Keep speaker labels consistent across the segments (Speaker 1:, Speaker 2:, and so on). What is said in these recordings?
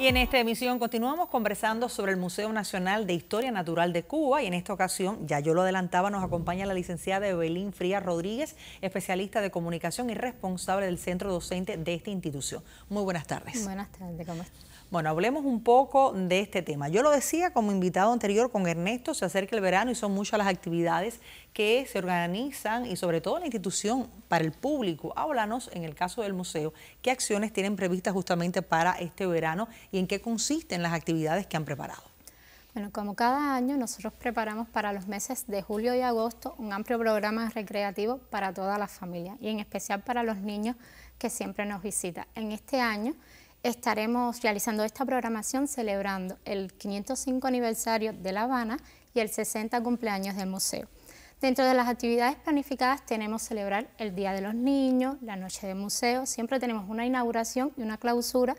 Speaker 1: Y en esta emisión continuamos conversando sobre el Museo Nacional de Historia Natural de Cuba y en esta ocasión, ya yo lo adelantaba, nos acompaña la licenciada Evelyn fría Rodríguez, especialista de comunicación y responsable del centro docente de esta institución. Muy buenas tardes. Buenas
Speaker 2: tardes, ¿cómo estás?
Speaker 1: Bueno, hablemos un poco de este tema. Yo lo decía como invitado anterior con Ernesto, se acerca el verano y son muchas las actividades que se organizan y sobre todo la institución para el público. Háblanos en el caso del museo, ¿qué acciones tienen previstas justamente para este verano y en qué consisten las actividades que han preparado?
Speaker 2: Bueno, como cada año nosotros preparamos para los meses de julio y agosto un amplio programa recreativo para toda la familia y en especial para los niños que siempre nos visitan. En este año estaremos realizando esta programación celebrando el 505 aniversario de La Habana y el 60 cumpleaños del museo. Dentro de las actividades planificadas tenemos celebrar el Día de los Niños, la Noche del Museo, siempre tenemos una inauguración y una clausura,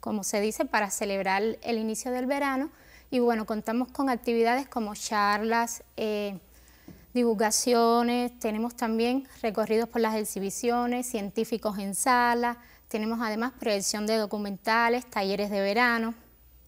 Speaker 2: como se dice, para celebrar el inicio del verano y bueno, contamos con actividades como charlas, eh, divulgaciones, tenemos también recorridos por las exhibiciones, científicos en sala, tenemos además proyección de documentales, talleres de verano.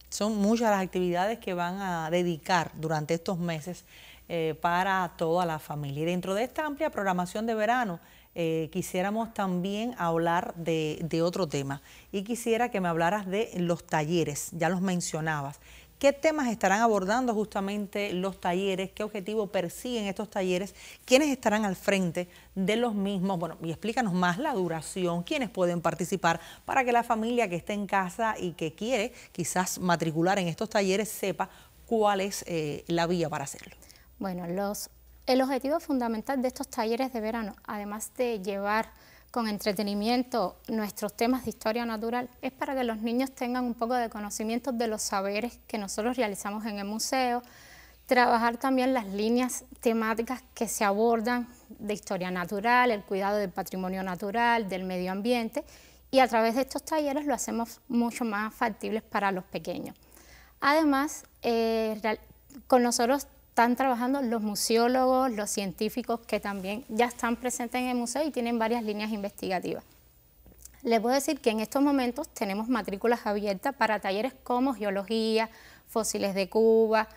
Speaker 1: Son muchas las actividades que van a dedicar durante estos meses eh, para toda la familia. Y dentro de esta amplia programación de verano, eh, quisiéramos también hablar de otro tema. Y quisiera que me hablaras de los talleres, ya los mencionabas. ¿Qué temas estarán abordando justamente los talleres? ¿Qué objetivo persiguen estos talleres? ¿Quiénes estarán al frente de los mismos? Bueno, y explícanos más la duración, quiénes pueden participar para que la familia que esté en casa y que quiere quizás matricular en estos talleres sepa cuál es eh, la vía para hacerlo.
Speaker 2: Bueno, los, el objetivo fundamental de estos talleres de verano, además de llevar con entretenimiento nuestros temas de historia natural es para que los niños tengan un poco de conocimiento de los saberes que nosotros realizamos en el museo, trabajar también las líneas temáticas que se abordan de historia natural, el cuidado del patrimonio natural, del medio ambiente y a través de estos talleres lo hacemos mucho más factibles para los pequeños. Además, eh, con nosotros están trabajando los museólogos, los científicos que también ya están presentes en el museo y tienen varias líneas investigativas. Les puedo decir que en estos momentos tenemos matrículas abiertas para talleres como geología, fósiles de Cuba,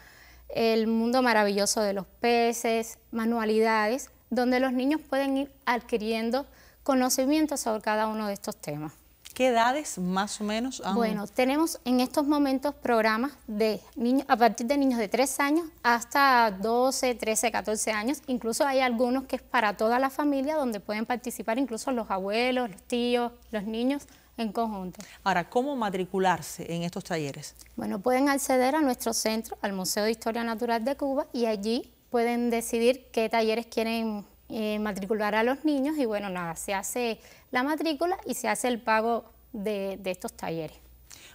Speaker 2: el mundo maravilloso de los peces, manualidades, donde los niños pueden ir adquiriendo conocimientos sobre cada uno de estos temas.
Speaker 1: ¿Qué edades más o menos? Bueno,
Speaker 2: tenemos en estos momentos programas de niños, a partir de niños de 3 años hasta 12, 13, 14 años. Incluso hay algunos que es para toda la familia, donde pueden participar incluso los abuelos, los tíos, los niños en conjunto.
Speaker 1: Ahora, ¿cómo matricularse en estos talleres?
Speaker 2: Bueno, pueden acceder a nuestro centro, al Museo de Historia Natural de Cuba, y allí pueden decidir qué talleres quieren eh, matricular a los niños y bueno, nada, se hace la matrícula y se hace el pago de, estos talleres.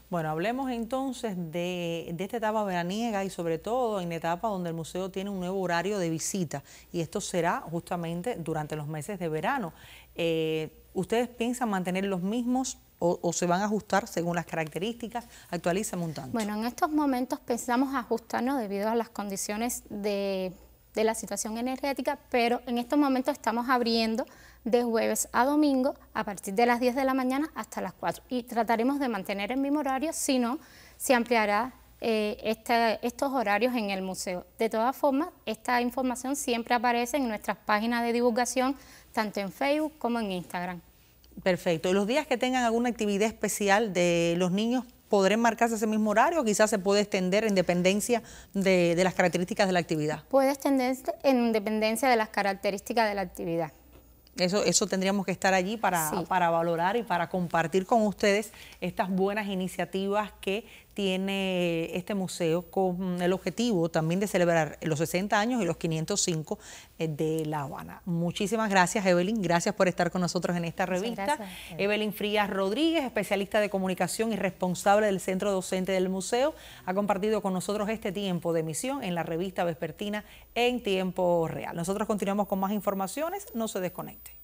Speaker 1: Bueno, hablemos entonces de, esta etapa veraniega y sobre todo en la etapa donde el museo tiene un nuevo horario de visita y esto será justamente durante los meses de verano. Eh, ¿Ustedes piensan mantener los mismos o, se van a ajustar según las características? Actualiza un
Speaker 2: Bueno, en estos momentos pensamos ajustarnos debido a las condiciones de de la situación energética, pero en estos momentos estamos abriendo de jueves a domingo a partir de las 10 de la mañana hasta las 4 y trataremos de mantener el mismo horario, si no, se ampliará eh, este, estos horarios en el museo. De todas formas, esta información siempre aparece en nuestras páginas de divulgación, tanto en Facebook como en Instagram.
Speaker 1: Perfecto. los días que tengan alguna actividad especial de los niños Podré marcarse ese mismo horario o quizás se puede extender en dependencia de, las características de la actividad?
Speaker 2: Puede extenderse en dependencia de las características de la actividad.
Speaker 1: Eso, eso tendríamos que estar allí para valorar y para compartir con ustedes estas buenas iniciativas que tiene este museo con el objetivo también de celebrar los 60 años y los 505 eh, de La Habana. Muchísimas gracias, Evelyn. Gracias por estar con nosotros en esta revista. Evelyn Frías Rodríguez, especialista de comunicación y responsable del centro docente del museo, ha compartido con nosotros este tiempo de emisión en la revista vespertina en tiempo real. Nosotros continuamos con más informaciones. No se desconecte.